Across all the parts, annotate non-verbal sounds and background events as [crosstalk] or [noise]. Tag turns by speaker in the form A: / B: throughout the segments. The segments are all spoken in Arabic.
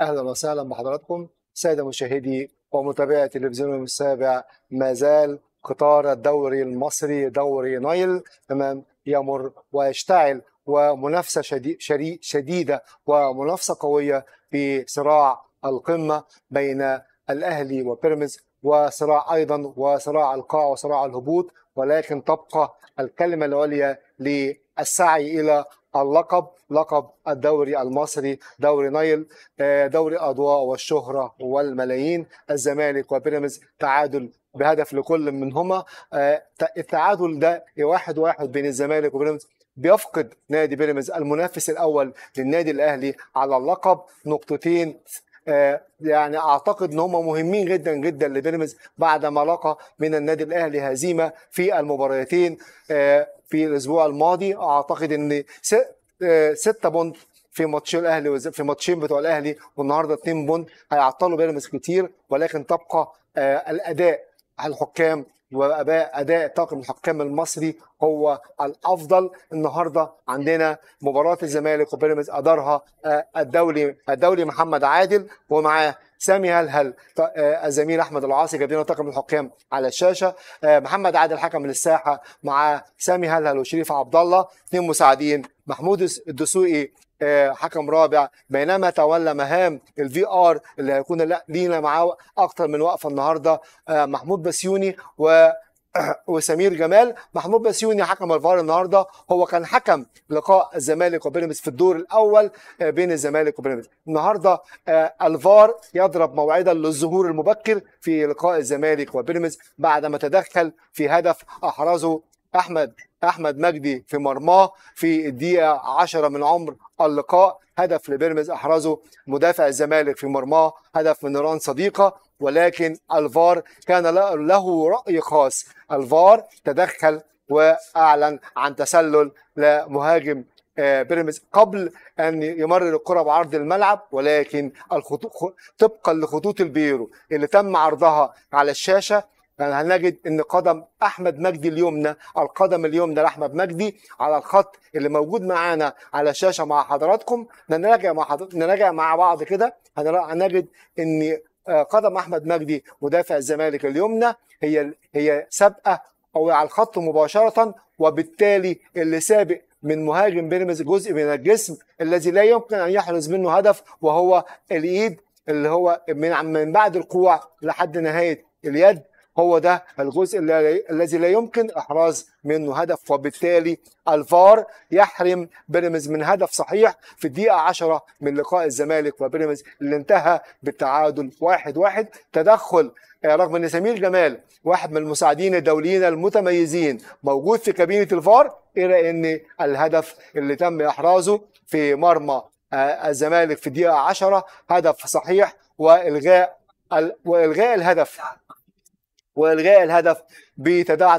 A: اهلا وسهلا بحضراتكم ساده مشاهدي ومتابعي تلفزيون السابع ما زال قطار الدوري المصري دوري نايل تمام يمر ويشتعل ومنافسه شدي شديده ومنافسه قويه في صراع القمه بين الاهلي وبيراميدز وصراع ايضا وصراع القاع وصراع الهبوط ولكن تبقى الكلمه العليا السعي الى اللقب لقب الدوري المصري دوري نايل آه، دوري اضواء والشهره والملايين الزمالك وبيراميدز تعادل بهدف لكل منهما آه، التعادل ده واحد واحد بين الزمالك وبيراميدز بيفقد نادي بيراميدز المنافس الاول للنادي الاهلي على اللقب نقطتين آه، يعني اعتقد ان هم مهمين جدا جدا لبيراميدز بعد ما لقى من النادي الاهلي هزيمه في المباراتين آه، في الاسبوع الماضي اعتقد ان آه، ستة بونت في ماتش الاهلي في ماتشين بتوع الاهلي والنهارده اثنين بونت هيعطلوا بيراميدز كتير ولكن تبقى الاداء الحكام واداء اداء طاقم الحكام المصري هو الافضل النهارده عندنا مباراه الزمالك وبيراميدز ادارها آه، الدولي الدولي محمد عادل ومعاه سامي هلهل آه، الزميل احمد العاصي جاب لنا طاقم الحكام على الشاشه آه، محمد عادل حكم للساحه مع سامي هلهل وشريف عبد الله اثنين مساعدين محمود الدسوقي حكم رابع بينما تولى مهام الفي ار اللي هيكون لينا معاه اكتر من وقفه النهارده آه، محمود بسيوني و [clears throat] وسمير جمال محمود بسيوني حكم الفار النهارده هو كان حكم لقاء الزمالك وبيراميدز في الدور الاول آه، بين الزمالك وبيراميدز النهارده آه، الفار يضرب موعدا للظهور المبكر في لقاء الزمالك وبيراميدز بعدما تدخل في هدف احرزه احمد احمد مجدي في مرماه في الدقيقه 10 من عمر اللقاء هدف لبيراميدز احرزه مدافع الزمالك في مرماه هدف من نيران صديقه ولكن الفار كان له راي خاص الفار تدخل واعلن عن تسلل لمهاجم آه، بيراميدز قبل ان يمرر الكره بعرض الملعب ولكن الخطوط طبقا لخطوط البيرو اللي تم عرضها على الشاشه يعني هنجد ان قدم احمد مجدي اليمنى القدم اليمنى لاحمد مجدي على الخط اللي موجود معانا على الشاشه مع حضراتكم نراجع مع حضرتك نراجع مع بعض كده هنجد ان آه، قدم احمد مجدي مدافع الزمالك اليمنى هي هي سابقه او على الخط مباشره وبالتالي اللي سابق من مهاجم بيراميدز جزء من الجسم الذي لا يمكن ان يحرز منه هدف وهو الايد اللي هو من من بعد الكوع لحد نهايه اليد هو ده الجزء الذي لا يمكن احراز منه هدف وبالتالي الفار يحرم بيراميدز من هدف صحيح في الدقيقه 10 من لقاء الزمالك وبيراميدز اللي انتهى بالتعادل 1 1 تدخل آه، رغم ان سمير جمال واحد من المساعدين الدوليين المتميزين موجود في كابينه الفار الى ان الهدف اللي تم احرازه في مرمى آه، الزمالك في الدقيقه 10 هدف صحيح والغاء والغاء الهدف والغاء الهدف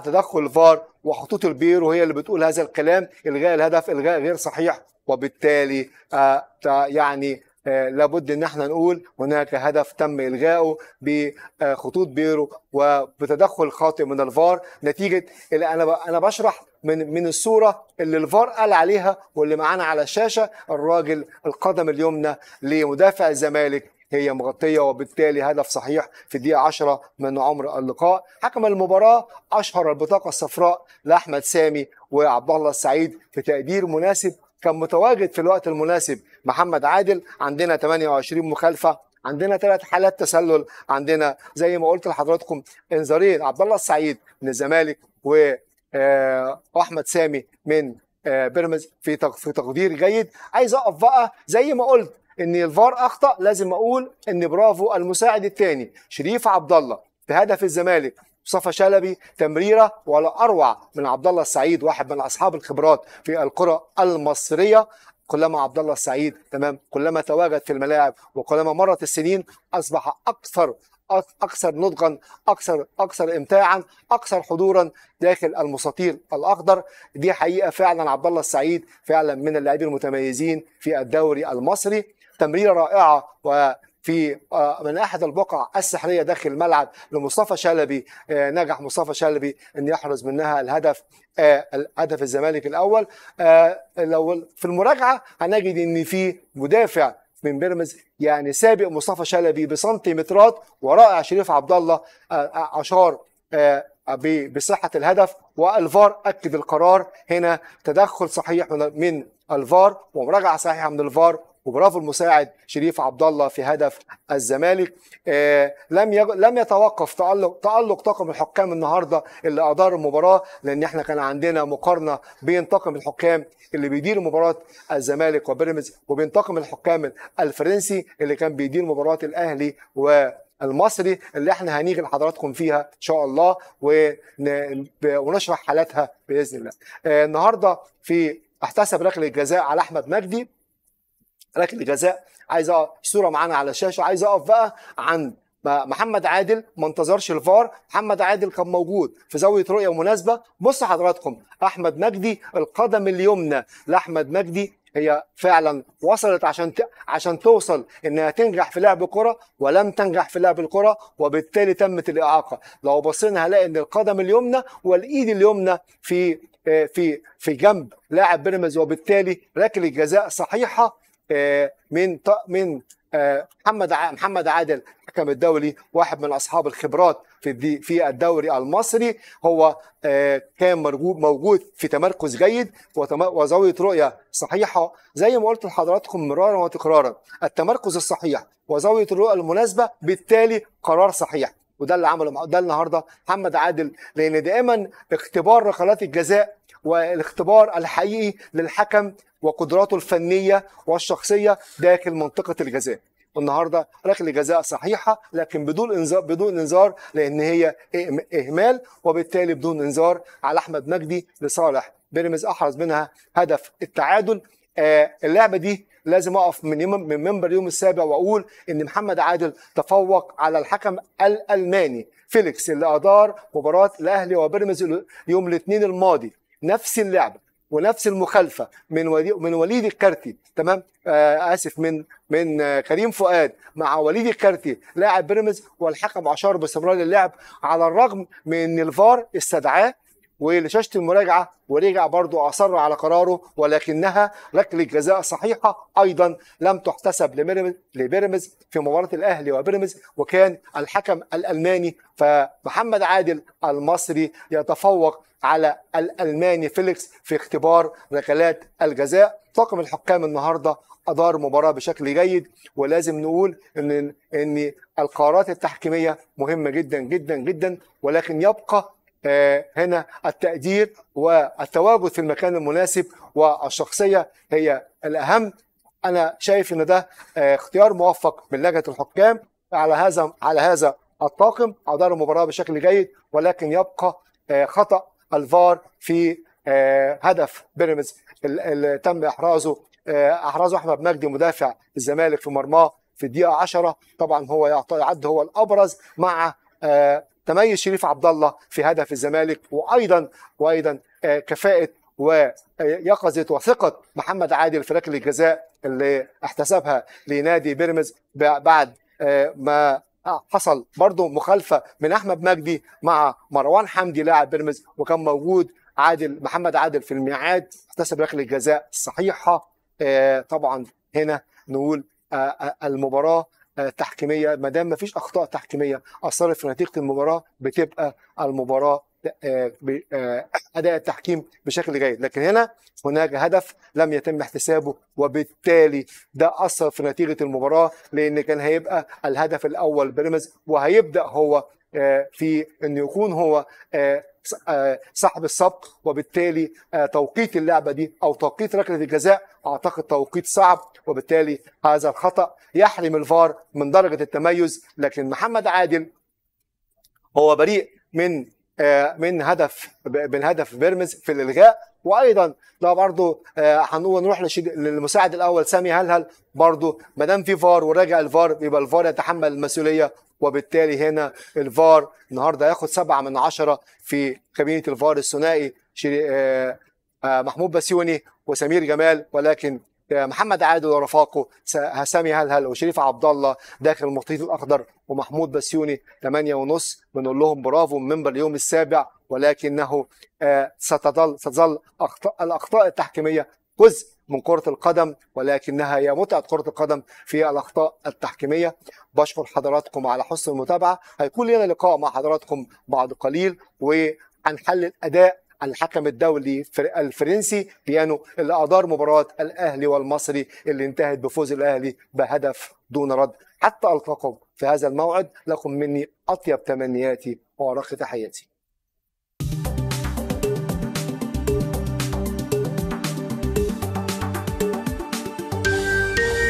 A: تدخل الفار وخطوط البيرو هي اللي بتقول هذا الكلام الغاء الهدف الغاء غير صحيح وبالتالي آه، يعني آه، لابد ان احنا نقول هناك هدف تم الغائه بخطوط بيرو وبتدخل خاطئ من الفار نتيجه انا انا بشرح من من الصوره اللي الفار قال عليها واللي معانا على الشاشه الراجل القدم اليمنى لمدافع الزمالك هي مغطيه وبالتالي هدف صحيح في الدقيقه 10 من عمر اللقاء حكم المباراه اشهر البطاقه الصفراء لاحمد سامي وعبد الله السعيد في تقدير مناسب كان متواجد في الوقت المناسب محمد عادل عندنا 28 مخالفه عندنا ثلاث حالات تسلل عندنا زي ما قلت لحضراتكم انذارين عبد الله السعيد من الزمالك و آه، احمد سامي من آه، بيراميدز في في تقدير جيد عايز اقف بقى زي ما قلت ان الفار اخطا لازم اقول ان برافو المساعد الثاني شريف عبد الله في هدف الزمالك مصطفى شلبي تمريره ولا اروع من عبد الله السعيد واحد من اصحاب الخبرات في الكره المصريه كلما عبد الله السعيد تمام كلما تواجد في الملاعب وكلما مرت السنين اصبح اكثر اكثر نضجا اكثر اكثر امتاعا اكثر حضورا داخل المستطيل الاخضر دي حقيقه فعلا عبد الله السعيد فعلا من اللاعبين المتميزين في الدوري المصري تمريره رائعه في آه، من احد البقع السحريه داخل الملعب لمصطفى شلبي آه، نجح مصطفى شلبي ان يحرز منها الهدف آه، هدف الزمالك الاول لو في المراجعه هنجد ان في مدافع من بيراميدز يعني سابق مصطفى شلبي بسنتيمترات ورائع شريف عبد الله اشار بصحه الهدف والفار اكد القرار هنا تدخل صحيح من الفار ومراجعه صحيحه من الفار وبرافو المساعد شريف عبد الله في هدف الزمالك آه، لم يج... لم يتوقف تالق تالق طاقم الحكام النهارده اللي ادار المباراه لان احنا كان عندنا مقارنه بين طاقم الحكام اللي بيدير مباراه الزمالك وبيراميدز وبين طاقم الحكام الفرنسي اللي كان بيدير مباراه الاهلي و المصري اللي احنا هنيجي لحضراتكم فيها ان شاء الله ون... ونشرح حالاتها باذن الله. آه، النهارده في احتسب ركله جزاء على احمد مجدي لكن الجزاء عايز اقف صوره معانا على الشاشه عايز اقف بقى عند محمد عادل ما انتظرش الفار محمد عادل كان موجود في زاويه رؤيه مناسبه بص حضراتكم احمد مجدي القدم اليمنى لاحمد مجدي هي فعلا وصلت عشان ت... عشان توصل انها تنجح في لعب كره ولم تنجح في لعب الكره وبالتالي تمت الاعاقه لو بصينا هلاقي ان القدم اليمنى والايد اليمنى في آه، في في جنب لاعب بيراميدز وبالتالي ركله جزاء صحيحه آه، من من آه، محمد محمد عادل الحكم الدولي واحد من اصحاب الخبرات في في الدوري المصري هو آه، كان موجود في تمركز جيد وزاويه رؤيه صحيحه زي ما قلت لحضراتكم مرارا وتكرارا التمركز الصحيح وزاويه الرؤيه المناسبه بالتالي قرار صحيح وده اللي عمله ده النهارده محمد عادل لان دائما اختبار ركلات الجزاء والاختبار الحقيقي للحكم وقدراته الفنية والشخصية داخل منطقة الجزاء النهارده ركله جزاء صحيحه لكن بدون انذار بدون انذار لان هي اهمال وبالتالي بدون انذار على احمد مجدي لصالح بيراميدز احرز منها هدف التعادل آه اللعبه دي لازم اقف من من منبر يوم السابع واقول ان محمد عادل تفوق على الحكم الالماني فيليكس اللي ادار مباراه الاهلي وبيراميدز يوم الاثنين الماضي نفس اللعبه ونفس المخالفه من وليد من وليد الكارتي تمام آه اسف من من آه، كريم فؤاد مع وليد الكارتي لاعب بيراميدز والحكم اشار باستمرار اللعب على الرغم من ان الفار استدعاه ولشاشه المراجعه ورجع برضه اصر على قراره ولكنها ركله جزاء صحيحه ايضا لم تحتسب لبيراميدز في مباراه الاهلي وبيراميدز وكان الحكم الالماني فمحمد عادل المصري يتفوق على الألماني فيليكس في اختبار ركلات الجزاء طاقم الحكام النهارده أدار مباراة بشكل جيد ولازم نقول إن إن القرارات التحكيمية مهمة جدا جدا جدا ولكن يبقى آه، هنا التقدير والتواجد في المكان المناسب والشخصية هي الأهم أنا شايف إن ده آه، اختيار موفق من لجنة الحكام على هذا على هذا الطاقم أدار المباراة بشكل جيد ولكن يبقى آه، خطأ الفار في آه، هدف بيراميدز اللي تم احرازه آه، احرازه احمد مجدي مدافع الزمالك في مرماه في الدقيقه 10 طبعا هو يعد هو الابرز مع آه، تميز شريف عبد الله في هدف الزمالك وايضا وايضا كفاءه ويقظه وثقه محمد عادل في ركله الجزاء اللي احتسبها لنادي بيراميدز بعد ما آه، حصل برضه مخالفه من احمد مجدي مع مروان حمدي لاعب بيراميدز وكان موجود عادل محمد عادل في الميعاد احتسب ركله جزاء صحيحه آه، طبعا هنا نقول آه، المباراه تحكيميه ما دام ما فيش اخطاء تحكيميه اثرت في نتيجه المباراه بتبقى المباراه آه، آه، اداء التحكيم بشكل جيد لكن هنا هناك هدف لم يتم احتسابه وبالتالي ده اثر في نتيجه المباراه لان كان هيبقى الهدف الاول بيراميدز وهيبدا هو آه، في انه يكون هو صاحب السبق وبالتالي توقيت اللعبه دي او توقيت ركله الجزاء اعتقد توقيت صعب وبالتالي هذا الخطا يحرم الفار من درجه التميز لكن محمد عادل هو بريء من آه، من هدف من هدف بيراميدز في الالغاء وايضا لو برضه آه، هنقول نروح للمساعد الاول سامي هلهل برضه ما دام في فار وراجع الفار يبقى الفار يتحمل المسؤوليه وبالتالي هنا الفار النهارده هياخد سبعة من عشرة في كابينة الفار الثنائي آه، محمود بسيوني وسمير جمال ولكن محمد عادل ورفاقه هسامي هلهل وشريف عبد الله داخل المحيط الاخضر ومحمود بسيوني 8 ونص بنقول لهم برافو من منبر اليوم السابع ولكنه آه، ستظل ستظل أخطاء الاخطاء التحكيميه جزء من كرة القدم ولكنها هي متعة كرة القدم في الأخطاء التحكيمية بشكر حضراتكم على حسن المتابعة هيكون لنا لقاء مع حضراتكم بعد قليل وهنحلل أداء الحكم الدولي الفرنسي بيانو اللي أدار مباراة الأهلي والمصري اللي انتهت بفوز الأهلي بهدف دون رد حتى ألقاكم في هذا الموعد لكم مني أطيب تمنياتي وأرق تحياتي